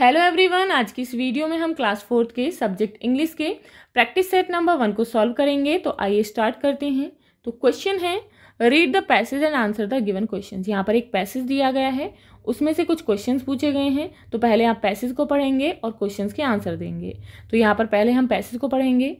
Hello everyone आज की इस वीडियो में हम क्लास फोर्थ के सब्जेक्ट इंग्लिश के प्रैक्टिस सेट नंबर वन को सॉल्व करेंगे तो आइए स्टार्ट करते हैं तो क्वेश्चन है read the passage and answer the given question यहाँ पर एक पैसेज दिया गया है उसमें से कुछ क्वेश्चन पूछे गए हैं तो पहले आप पैसेज को पढ़ेंगे और क्वेश्चन के आंसर देंगे तो यहाँ पर पहले हम पैसेज को पढ़ेंगे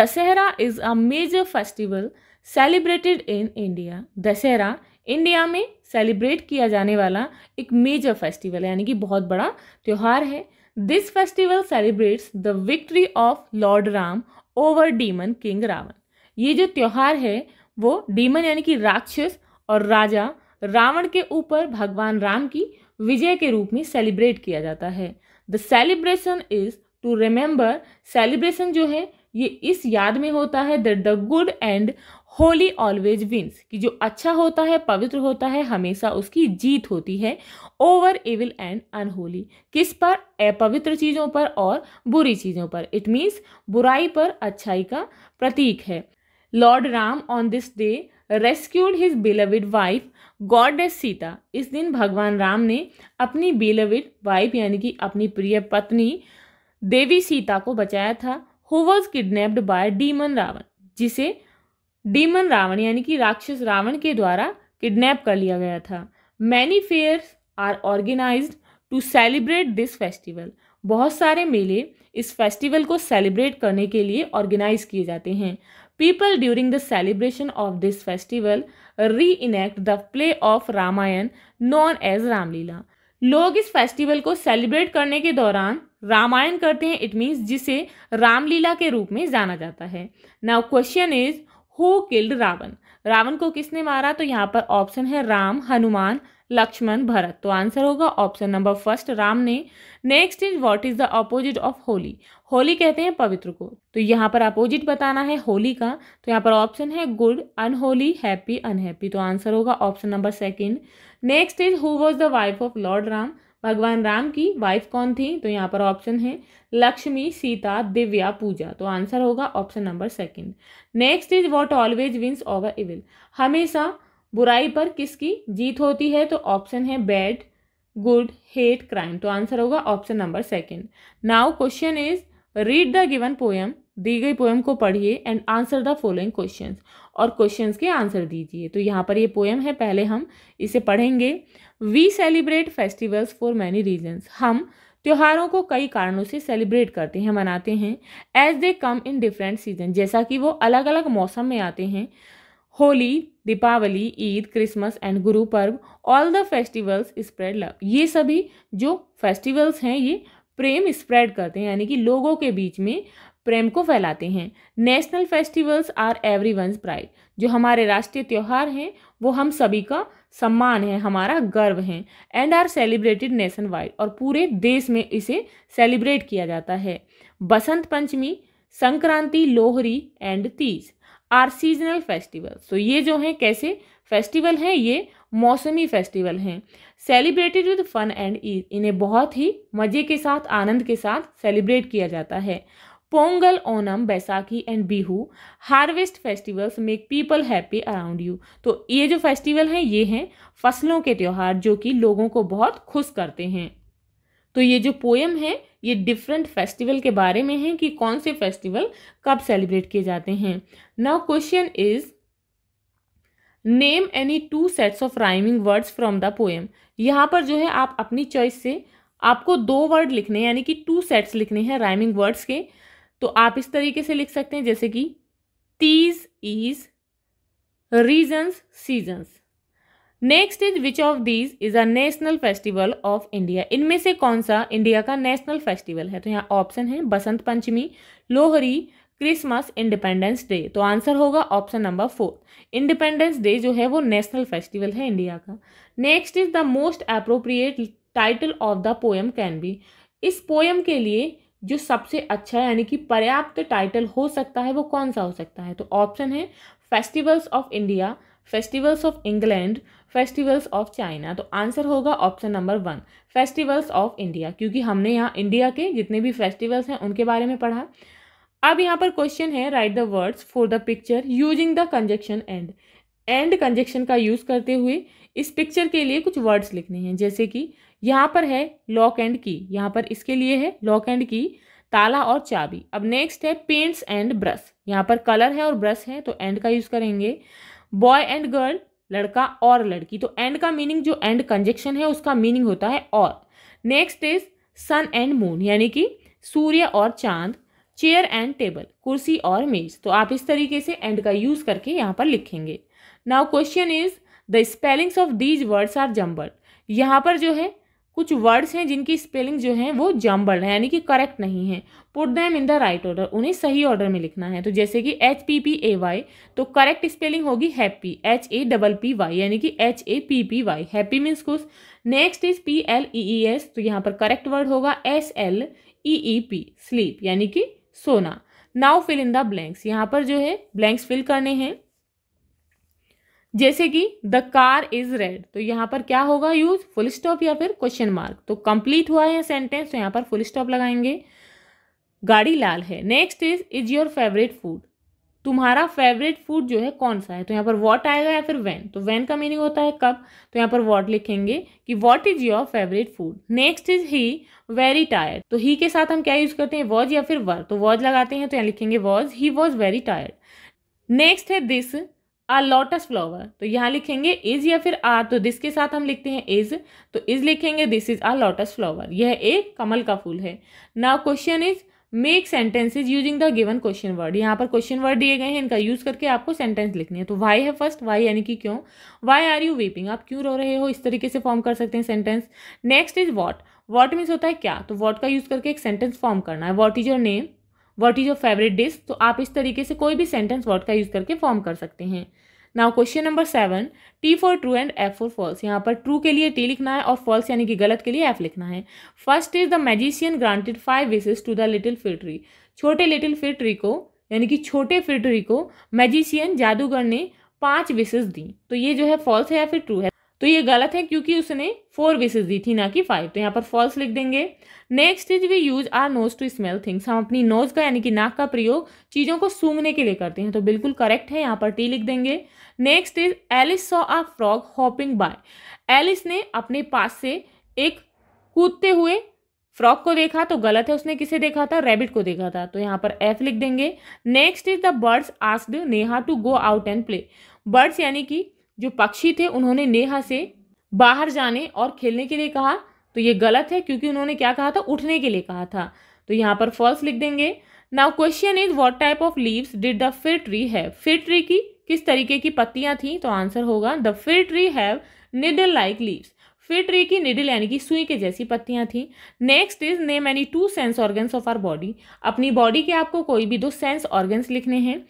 Dussehra is a major festival celebrated in India Dussehra India में सेलिब्रेट किया जाने वाला एक मेजर फेस्टिवल यानी कि बहुत बड़ा त्यौहार है this festival celebrates the victory of lord Ram over demon king Ravan ये जो त्यौहार है वो डीमन यानी कि राक्षस और राजा रावण के ऊपर भगवान राम की विजय के रूप में सेलिब्रेट किया जाता है the celebration is to remember celebration जो है ये इस याद में होता है that the good and holy always wins कि जो अच्छा होता है पवित्र होता है हमेशा उसकी जीत होती है ओवर एविल एंड अनहोली किस पर अपवित्र चीज़ों पर और बुरी चीज़ों पर इट मीन्स बुराई पर अच्छाई का प्रतीक है lord Ram on this day rescued his beloved wife goddess Sita इस दिन भगवान राम ने अपनी बिलविड वाइफ यानी कि अपनी प्रिय पत्नी देवी सीता को बचाया था who was kidnapped by demon Ravan जिसे डीमन रावण यानी कि राक्षस रावण के द्वारा किडनैप कर लिया गया था many fairs are organise to celebrate this festival बहुत सारे मेले इस फेस्टिवल को सेलिब्रेट करने के लिए ऑर्गेनाइज किए जाते हैं people during the celebration of this festival reenact the play of Ramayan known as Ramlila लोग इस फेस्टिवल को सेलिब्रेट करने के दौरान रामायण करते हैं इट मीन्स जिसे रामलीला के रूप में जाना जाता है now question is who killed Ravan Ravan को किसने मारा तो यहाँ पर ऑप्शन है राम हनुमान लक्ष्मण भरत तो आंसर होगा ऑप्शन नंबर फर्स्ट राम ने next is what is the opposite of holy holy कहते हैं पवित्र को तो यहाँ पर अपोजिट बताना है होली का तो यहाँ पर ऑप्शन है गुड अनहोली हैप्पी अनहैप्पी तो आंसर होगा option number second next is who was the wife of lord Ram भगवान राम की वाइफ कौन थी तो यहाँ पर ऑप्शन है लक्ष्मी सीता दिव्या पूजा तो आंसर होगा option number second next is what always wins over evil हमेशा बुराई पर किसकी जीत होती है तो ऑप्शन है बैड गुड हेट क्राइम तो आंसर होगा option number second now question is read the given poem दी गई पोएम को पढ़िए and answer the following questions और क्वेश्चंस के आंसर दीजिए तो यहाँ पर ये पोएम है पहले हम इसे पढ़ेंगे we celebrate festivals for many reasons हम त्योहारों को कई कारणों से सेलिब्रेट करते हैं मनाते हैं as they come in different season जैसा कि वो अलग अलग मौसम में आते हैं Holi Deepavali Eid Christmas and Guru Parv all the festivals spread love ये सभी जो फेस्टिवल्स हैं ये प्रेम स्प्रेड करते हैं यानी कि लोगों के बीच में प्रेम को फैलाते हैं national festivals are everyone's pride जो हमारे राष्ट्रीय त्यौहार हैं वो हम सभी का सम्मान है हमारा गर्व है and are celebrated nationwide और पूरे देश में इसे सेलिब्रेट किया जाता है Basant Panchami Sankranti Lohri and Teej are seasonal festival तो ये जो हैं कैसे फेस्टिवल हैं ये मौसमी फेस्टिवल हैं celebrated with fun and ease इन्हें बहुत ही मज़े के साथ आनंद के साथ सेलिब्रेट किया जाता है Pongal Onam Baisakhi and Bihu harvest festivals make people happy around you तो ये जो फेस्टिवल हैं ये हैं फसलों के त्यौहार जो कि लोगों को बहुत खुश करते हैं तो ये जो पोएम है ये डिफरेंट फेस्टिवल के बारे में है कि कौन से फेस्टिवल कब सेलिब्रेट किए जाते हैं now question is name any two sets of rhyming words from the poem यहाँ पर जो है आप अपनी चॉइस से आपको दो वर्ड लिखने यानी कि टू सेट्स लिखने हैं राइमिंग वर्ड्स के तो आप इस तरीके से लिख सकते हैं जैसे कि Teej ease reasons seasons next is which of these is a national festival of India इनमें से कौन सा इंडिया का नेशनल फेस्टिवल है तो यहाँ ऑप्शन है Basant Panchami Lohri Christmas Independence Day तो आंसर होगा option number four Independence Day जो है वो नेशनल फेस्टिवल है इंडिया का next is the most appropriate title of the poem can be इस पोएम के लिए जो सबसे अच्छा यानी कि पर्याप्त टाइटल हो सकता है वो कौन सा हो सकता है तो ऑप्शन है festivals of India festivals of England festivals of China तो आंसर होगा option number one festivals of India क्योंकि हमने यहाँ इंडिया के जितने भी फेस्टिवल्स हैं उनके बारे में पढ़ा अब यहाँ पर क्वेश्चन है write the words for the picture using the conjunction and and conjunction का यूज़ करते हुए इस पिक्चर के लिए कुछ वर्ड्स लिखने हैं जैसे कि यहाँ पर है लॉक एंड की यहाँ पर इसके लिए है लॉक एंड की ताला और चाबी अब नेक्स्ट है पेंट्स एंड ब्रश यहाँ पर कलर है और ब्रश है तो एंड का यूज़ करेंगे बॉय एंड गर्ल लड़का और लड़की तो एंड का मीनिंग जो एंड कंजेक्शन है उसका मीनिंग होता है और next is sun and moon यानी कि सूर्य और चांद चेयर एंड टेबल कुर्सी और मेज तो आप इस तरीके से एंड का यूज़ करके यहाँ पर लिखेंगे now question is the spellings of these words are jumbled यहाँ पर जो है कुछ वर्ड्स हैं जिनकी स्पेलिंग जो है वो जम्बल है यानी कि करेक्ट नहीं है put them in the right order उन्हें सही ऑर्डर में लिखना है तो जैसे कि H P P A Y तो करेक्ट स्पेलिंग होगी happy H A double P Y यानी कि H A P P Y happy means खुश next is P L E E S तो यहाँ पर करेक्ट वर्ड होगा S L E E P sleep यानी कि सोना now fill in the blanks यहाँ पर जो है ब्लैंक्स फिल करने हैं जैसे कि द कार इज रेड तो यहाँ पर क्या होगा यूज फुल स्टॉप या फिर क्वेश्चन मार्क तो कंप्लीट हुआ है सेंटेंस तो यहाँ पर फुल स्टॉप लगाएंगे गाड़ी लाल है next is is your favourite food तुम्हारा फेवरेट फूड जो है कौन सा है तो यहाँ पर वॉट आएगा या फिर वैन तो वैन का मीनिंग होता है कब तो यहाँ पर वॉट लिखेंगे कि what is your favourite food next is he very tired तो ही के साथ हम क्या यूज करते हैं वॉज या फिर वर तो वॉज लगाते हैं तो यहाँ लिखेंगे was he was very tired next है दिस आ लोटस फ्लावर तो यहाँ लिखेंगे इज या फिर आ तो दिस के साथ हम लिखते हैं इज तो इज लिखेंगे this is a lotus flower यह एक कमल का फूल है ना question is make sentences using the given question word यहाँ पर क्वेश्चन वर्ड दिए गए हैं इनका यूज करके आपको सेंटेंस लिखनी है तो वाई है फर्स्ट वाई यानी कि क्यों वाई आर यू वीपिंग आप क्यों रो रहे हो इस तरीके से फॉर्म कर सकते हैं sentence next is what what means होता है क्या तो वॉट का यूज करके एक सेंटेंस फॉर्म करना है what is your name what is your favourite dish तो आप इस तरीके से कोई भी सेंटेंस वर्ड का यूज़ करके फॉर्म कर सकते हैं now question number seven T for true and F for false यहाँ पर ट्रू के लिए टी लिखना है और फॉल्स यानी कि गलत के लिए एफ लिखना है first is the magician granted five wishes to the little fir tree छोटे लिटिल फिर ट्री को यानी कि छोटे फिटरी को मैजिशियन जादूगर ने पांच विशेज दी तो ये जो है फॉल्स है या फिर ट्रू है तो ये गलत है क्योंकि उसने फोर विशेज दी थी ना कि फाइव तो यहाँ पर फॉल्स लिख देंगे next is we use our nose to smell things हम अपनी नोज का यानी कि नाक का प्रयोग चीज़ों को सूंघने के लिए करते हैं तो बिल्कुल करेक्ट है यहाँ पर टी लिख देंगे next is Alice saw a frog hopping by Alice ने अपने पास से एक कूदते हुए फ्रॉक को देखा तो गलत है उसने किसे देखा था रैबिट को देखा था तो यहाँ पर एफ लिख देंगे next is the birds asked Neha to go out and play birds यानी कि जो पक्षी थे उन्होंने नेहा से बाहर जाने और खेलने के लिए कहा तो ये गलत है क्योंकि उन्होंने क्या कहा था उठने के लिए कहा था तो यहाँ पर फॉल्स लिख देंगे now question is what type of leaves did the fir tree have fir tree की किस तरीके की पत्तियां थी तो आंसर होगा the fir tree have needle like leaves fir tree की निडल यानी कि सुई के जैसी पत्तियां थी next is name any two sense organs of our body अपनी बॉडी के आपको कोई भी दो सेंस ऑर्गन्स लिखने हैं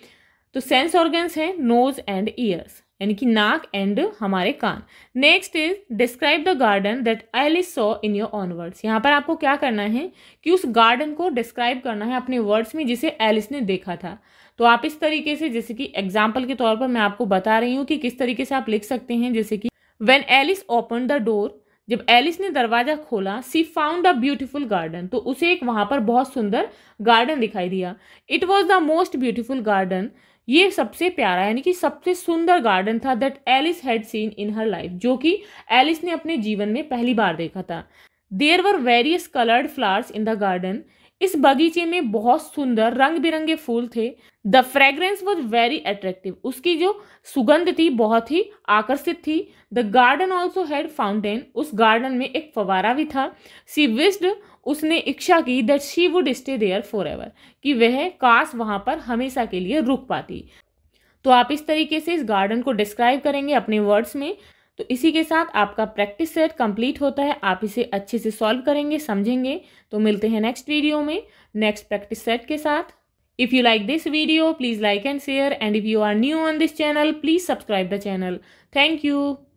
तो सेंस ऑर्गन्स हैं नोज एंड ईयर्स यानी कि नाक एंड हमारे कान next is describe the garden that Alice saw in your own words यहाँ पर आपको क्या करना है कि उस गार्डन को डिस्क्राइब करना है अपने वर्ड्स में जिसे एलिस ने देखा था तो आप इस तरीके से जैसे कि एग्जाम्पल के तौर पर मैं आपको बता रही हूँ कि किस तरीके से आप लिख सकते हैं जैसे कि when Alice open the door जब एलिस ने दरवाज़ा खोला she found a beautiful garden तो उसे एक वहाँ पर बहुत सुंदर गार्डन दिखाई दिया it was the most beautiful garden ये सबसे प्यारा यानी कि सबसे सुंदर गार्डन था that Alice had seen in her life जो कि एलिस ने अपने जीवन में पहली बार देखा था there were various coloured flowers in the garden इस बगीचे में बहुत सुंदर रंग बिरंगे फूल थे the fragrance was very attractive उसकी जो सुगंध थी बहुत ही आकर्षित थी the garden also had fountain उस गार्डन में एक फवारा भी था सी विस्ड उसने इच्छा की that she would stay there forever कि वह काश वहाँ पर हमेशा के लिए रुक पाती तो आप इस तरीके से इस गार्डन को डिस्क्राइब करेंगे अपने वर्ड्स में तो इसी के साथ आपका प्रैक्टिस सेट कंप्लीट होता है आप इसे अच्छे से सॉल्व करेंगे समझेंगे तो मिलते हैं नेक्स्ट वीडियो में नेक्स्ट प्रैक्टिस सेट के साथ If you like this video, please like and share and if you are new on this channel, please subscribe the channel. Thank you.